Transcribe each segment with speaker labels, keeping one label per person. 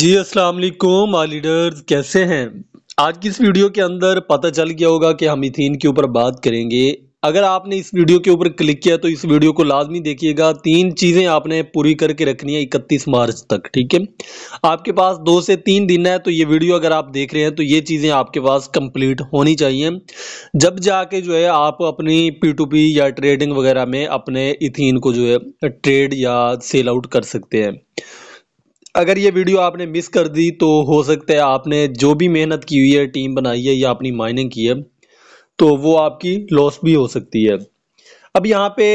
Speaker 1: जी अस्सलाम वालेकुम आ लीडर्स कैसे हैं आज की इस वीडियो के अंदर पता चल गया होगा कि हम इथीन के ऊपर बात करेंगे अगर आपने इस वीडियो के ऊपर क्लिक किया तो इस वीडियो को लाजमी देखिएगा तीन चीज़ें आपने पूरी करके रखनी है 31 मार्च तक ठीक है आपके पास दो से तीन दिन है तो ये वीडियो अगर आप देख रहे हैं तो ये चीज़ें आपके पास कंप्लीट होनी चाहिए जब जाके जो है आप अपनी पी टू पी या ट्रेडिंग वगैरह में अपने इथीन को जो है ट्रेड या सेल आउट कर सकते हैं अगर ये वीडियो आपने मिस कर दी तो हो सकता है आपने जो भी मेहनत की हुई है टीम बनाई है या अपनी माइनिंग की है तो वो आपकी लॉस भी हो सकती है अब यहाँ पे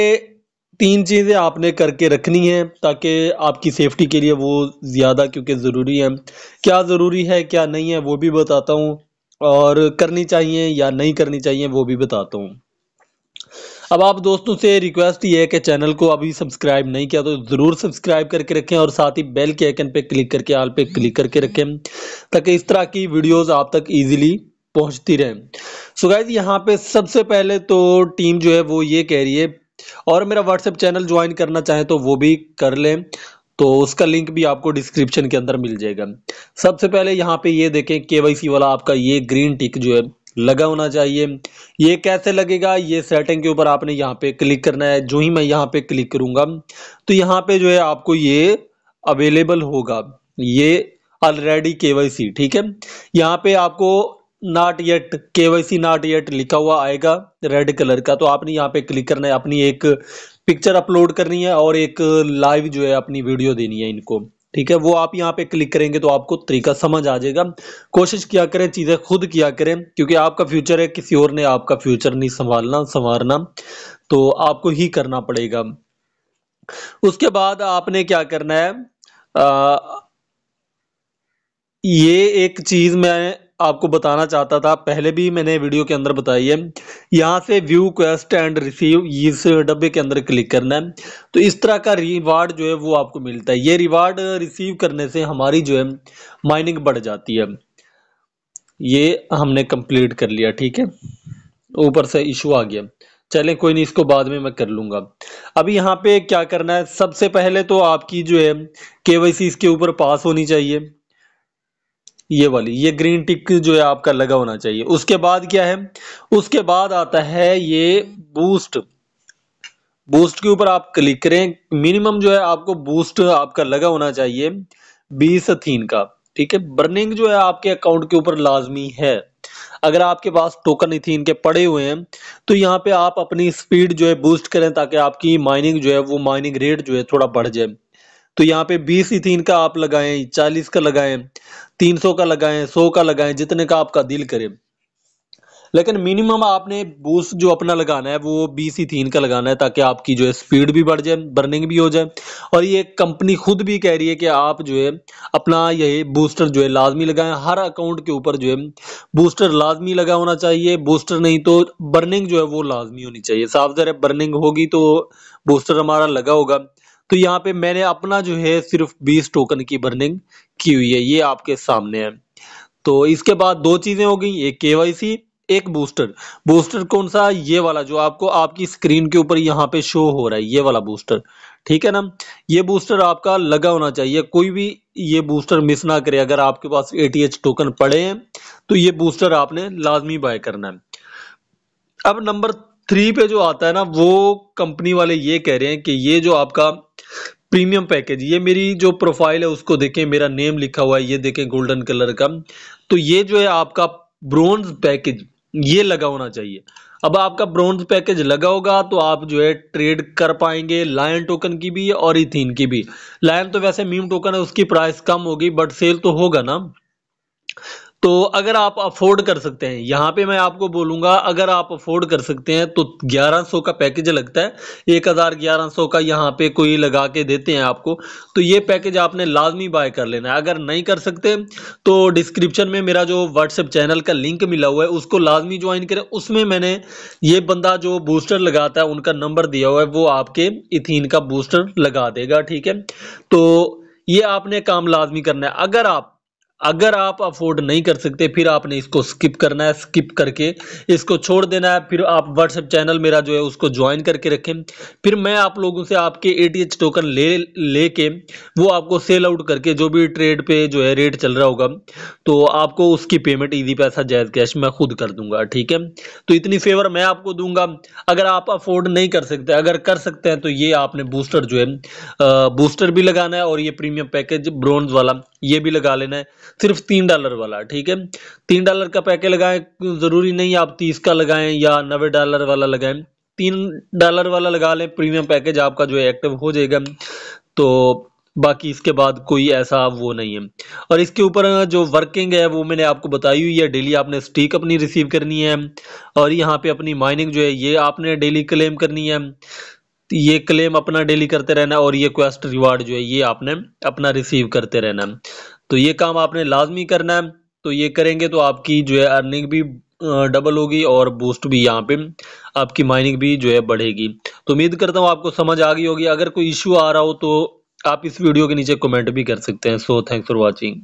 Speaker 1: तीन चीज़ें आपने करके रखनी है ताकि आपकी सेफ्टी के लिए वो ज़्यादा क्योंकि ज़रूरी है क्या ज़रूरी है क्या नहीं है वो भी बताता हूँ और करनी चाहिए या नहीं करनी चाहिए वो भी बताता हूँ अब आप दोस्तों से रिक्वेस्ट ये है कि चैनल को अभी सब्सक्राइब नहीं किया तो ज़रूर सब्सक्राइब करके रखें और साथ ही बेल के आइकन पे क्लिक करके आल पे क्लिक करके रखें ताकि इस तरह की वीडियोस आप तक इजीली पहुंचती रहें सो गाइज यहाँ पे सबसे पहले तो टीम जो है वो ये कह रही है और मेरा व्हाट्सएप चैनल ज्वाइन करना चाहे तो वो भी कर लें तो उसका लिंक भी आपको डिस्क्रिप्शन के अंदर मिल जाएगा सबसे पहले यहाँ पे ये देखें के वाला आपका ये ग्रीन टिक जो है लगा होना चाहिए ये कैसे लगेगा ये सेटिंग के ऊपर आपने यहाँ पे क्लिक करना है जो ही मैं यहाँ पे क्लिक करूंगा तो यहाँ पे जो है आपको ये अवेलेबल होगा ये ऑलरेडी के ठीक है यहाँ पे आपको not yet K Y C not yet लिखा हुआ आएगा रेड कलर का तो आपने यहाँ पे क्लिक करना है अपनी एक पिक्चर अपलोड करनी है और एक लाइव जो है अपनी वीडियो देनी है इनको ठीक है वो आप यहाँ पे क्लिक करेंगे तो आपको तरीका समझ आ जाएगा कोशिश किया करें चीज़ें खुद किया करें क्योंकि आपका फ्यूचर है किसी और ने आपका फ्यूचर नहीं संभालना संवारना तो आपको ही करना पड़ेगा उसके बाद आपने क्या करना है आ, ये एक चीज़ मैं आपको बताना चाहता था पहले भी मैंने वीडियो के अंदर बताई है यहाँ से व्यू क्वेस्ट एंड रिसीव इस डब्बे के अंदर क्लिक करना है तो इस तरह का रिवार्ड जो है वो आपको मिलता है ये रिवार्ड रिसीव करने से हमारी जो है माइनिंग बढ़ जाती है ये हमने कंप्लीट कर लिया ठीक है ऊपर से इशू आ गया चले कोई नहीं इसको बाद में मैं कर लूंगा अभी यहाँ पे क्या करना है सबसे पहले तो आपकी जो है के इसके ऊपर पास होनी चाहिए ये वाली ये ग्रीन टिक जो है आपका लगा होना चाहिए उसके बाद क्या है उसके बाद आता है ये बूस्ट बूस्ट के ऊपर आप क्लिक करें मिनिमम जो है आपको बूस्ट आपका लगा होना चाहिए बीस अथीन का ठीक है बर्निंग जो है आपके अकाउंट के ऊपर लाजमी है अगर आपके पास टोकन इथीन के पड़े हुए हैं तो यहाँ पे आप अपनी स्पीड जो है बूस्ट करें ताकि आपकी माइनिंग जो है वो माइनिंग रेट जो है थोड़ा बढ़ जाए तो यहाँ पे बीस इथिन का आप लगाएं चालीस का लगाएं तीन सौ का लगाएं सौ का लगाएं जितने का आपका दिल करे लेकिन मिनिमम आपने बूस्ट जो अपना लगाना है वो बीस इथिन का लगाना है ताकि आपकी जो है स्पीड भी बढ़ जाए बर्निंग भी हो जाए और ये कंपनी खुद भी कह रही है कि आप जो है अपना यही बूस्टर जो है लाजमी लगाएं हर अकाउंट के ऊपर जो है बूस्टर लाजमी लगा होना चाहिए बूस्टर नहीं तो बर्निंग जो है वो लाजमी होनी चाहिए साफ जर बर्निंग होगी तो बूस्टर हमारा लगा होगा तो यहाँ पे मैंने अपना जो है सिर्फ 20 टोकन की बर्निंग की हुई है ये आपके सामने है तो इसके बाद दो चीज़ें हो गई एक के एक बूस्टर बूस्टर कौन सा ये वाला जो आपको आपकी स्क्रीन के ऊपर यहाँ पे शो हो रहा है ये वाला बूस्टर ठीक है ना ये बूस्टर आपका लगा होना चाहिए कोई भी ये बूस्टर मिस ना करे अगर आपके पास ए टोकन पड़े हैं तो ये बूस्टर आपने लाजमी बाय करना है अब नंबर थ्री पे जो आता है ना वो कंपनी वाले ये कह रहे हैं कि ये जो आपका प्रीमियम पैकेज ये मेरी जो प्रोफाइल है उसको देखें मेरा नेम लिखा हुआ है ये देखें गोल्डन कलर का तो ये जो है आपका ब्रोंज पैकेज ये लगा होना चाहिए अब आपका ब्रॉन्ज पैकेज लगा होगा तो आप जो है ट्रेड कर पाएंगे लायन टोकन की भी और इथिन की भी लायन तो वैसे मीम टोकन है उसकी प्राइस कम होगी बट सेल तो होगा ना तो अगर आप अफोर्ड कर सकते हैं यहाँ पे मैं आपको बोलूँगा अगर आप अफोर्ड कर सकते हैं तो 1100 का पैकेज लगता है एक हज़ार ग्यारह सौ का यहाँ पे कोई लगा के देते हैं आपको तो ये पैकेज आपने लाजमी बाय कर लेना है अगर नहीं कर सकते तो डिस्क्रिप्शन में मेरा जो व्हाट्सएप चैनल का लिंक मिला हुआ है उसको लाजमी ज्वाइन करें उसमें मैंने ये बंदा जो बूस्टर लगाता है उनका नंबर दिया हुआ है वो आपके इथिन का बूस्टर लगा देगा ठीक है तो ये आपने काम लाजमी करना है अगर आप अगर आप अफोर्ड नहीं कर सकते फिर आपने इसको स्किप करना है स्किप करके इसको छोड़ देना है फिर आप व्हाट्सएप चैनल मेरा जो है उसको ज्वाइन करके रखें फिर मैं आप लोगों से आपके ए टोकन ले लेके वो आपको सेल आउट करके जो भी ट्रेड पे जो है रेट चल रहा होगा तो आपको उसकी पेमेंट ईजी पैसा जायज़ कैश मैं खुद कर दूंगा ठीक है तो इतनी फेवर मैं आपको दूंगा अगर आप अफोर्ड नहीं कर सकते अगर कर सकते हैं तो ये आपने बूस्टर जो है बूस्टर भी लगाना है और ये प्रीमियम पैकेज ब्रॉन्ज वाला ये भी लगा लेना है सिर्फ तीन डॉलर वाला ठीक है तीन डॉलर का पैकेज लगाएं ज़रूरी नहीं आप तीस का लगाएं या नबे डॉलर वाला लगाएं तीन डॉलर वाला लगा लें प्रीमियम पैकेज आपका जो है एक्टिव हो जाएगा तो बाकी इसके बाद कोई ऐसा वो नहीं है और इसके ऊपर जो वर्किंग है वो मैंने आपको बताई हुई है डेली आपने स्टीक अपनी रिसीव करनी है और यहाँ पे अपनी माइनिंग जो है ये आपने डेली क्लेम करनी है ये क्लेम अपना डेली करते रहना और ये क्वेस्ट रिवार्ड जो है ये आपने अपना रिसीव करते रहना तो ये काम आपने लाजमी करना है तो ये करेंगे तो आपकी जो है अर्निंग भी डबल होगी और बूस्ट भी यहाँ पे आपकी माइनिंग भी जो है बढ़ेगी तो उम्मीद करता हूँ आपको समझ आ गई होगी अगर कोई इश्यू आ रहा हो तो आप इस वीडियो के नीचे कमेंट भी कर सकते हैं सो थैंक्स फॉर वॉचिंग